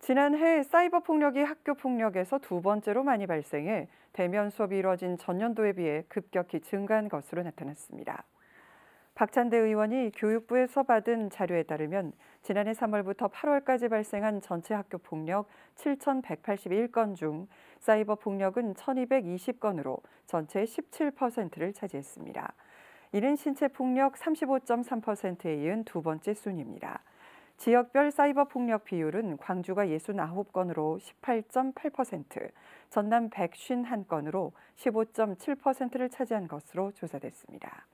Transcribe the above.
지난해 사이버 폭력이 학교 폭력에서 두 번째로 많이 발생해 대면 수업이 이뤄진 전년도에 비해 급격히 증가한 것으로 나타났습니다. 박찬대 의원이 교육부에서 받은 자료에 따르면 지난해 3월부터 8월까지 발생한 전체 학교 폭력 7,181건 중 사이버 폭력은 1,220건으로 전체의 17%를 차지했습니다. 이른 신체 폭력 35.3%에 이은 두 번째 순입니다 지역별 사이버 폭력 비율은 광주가 69건으로 18.8%, 전남 151건으로 15.7%를 차지한 것으로 조사됐습니다.